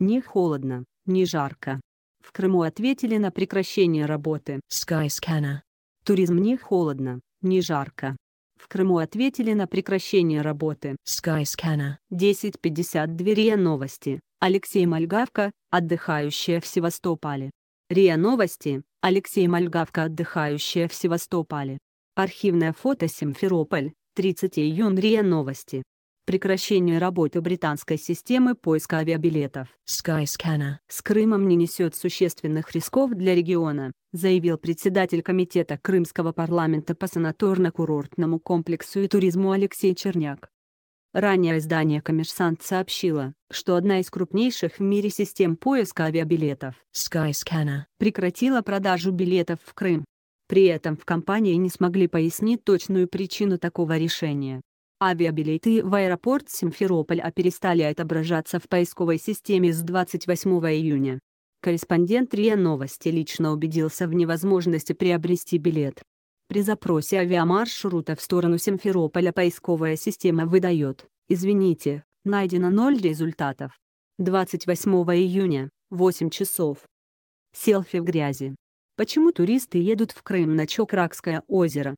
Не холодно, не жарко. В Крыму ответили на прекращение работы Skyscanner. Туризм не холодно, не жарко. В Крыму ответили на прекращение работы Skyscanner. 10.52 РИА Новости. Алексей Мальгавка, отдыхающая в Севастополе. РИА Новости. Алексей Мальгавка, отдыхающая в Севастополе. Архивное фото Симферополь, 30 июня РИА Новости прекращение работы британской системы поиска авиабилетов. Skyscanner с Крымом не несет существенных рисков для региона, заявил председатель Комитета Крымского парламента по санаторно-курортному комплексу и туризму Алексей Черняк. Ранее издание «Коммерсант» сообщило, что одна из крупнейших в мире систем поиска авиабилетов Skyscanner прекратила продажу билетов в Крым. При этом в компании не смогли пояснить точную причину такого решения. Авиабилеты в аэропорт Симферополь Симферополя а перестали отображаться в поисковой системе с 28 июня. Корреспондент РИА Новости лично убедился в невозможности приобрести билет. При запросе авиамаршрута в сторону Симферополя поисковая система выдает «Извините, найдено ноль результатов». 28 июня, 8 часов. Селфи в грязи. Почему туристы едут в Крым на Чокракское озеро?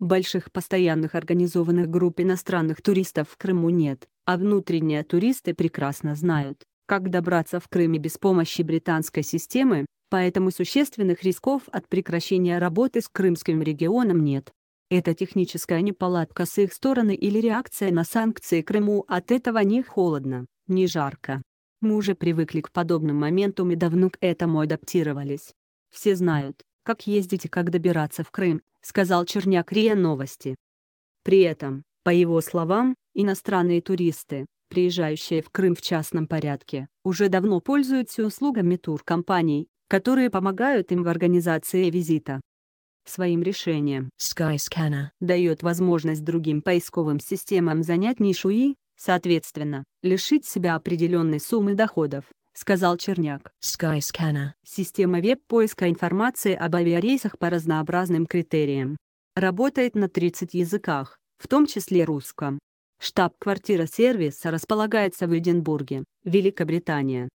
Больших постоянных организованных групп иностранных туристов в Крыму нет, а внутренние туристы прекрасно знают, как добраться в Крыме без помощи британской системы, поэтому существенных рисков от прекращения работы с крымским регионом нет. Это техническая неполадка с их стороны или реакция на санкции Крыму от этого не холодно, не жарко. Мы уже привыкли к подобным моментам и давно к этому адаптировались. Все знают, как ездить и как добираться в Крым, сказал Черняк РИА Новости. При этом, по его словам, иностранные туристы, приезжающие в Крым в частном порядке, уже давно пользуются услугами туркомпаний, которые помогают им в организации визита. Своим решением Skyscanner дает возможность другим поисковым системам занять нишу и, соответственно, лишить себя определенной суммы доходов, сказал Черняк. Skyscanner. Система веб-поиска информации об авиарейсах по разнообразным критериям. Работает на 30 языках, в том числе русском. Штаб-квартира сервиса располагается в Эдинбурге, Великобритания.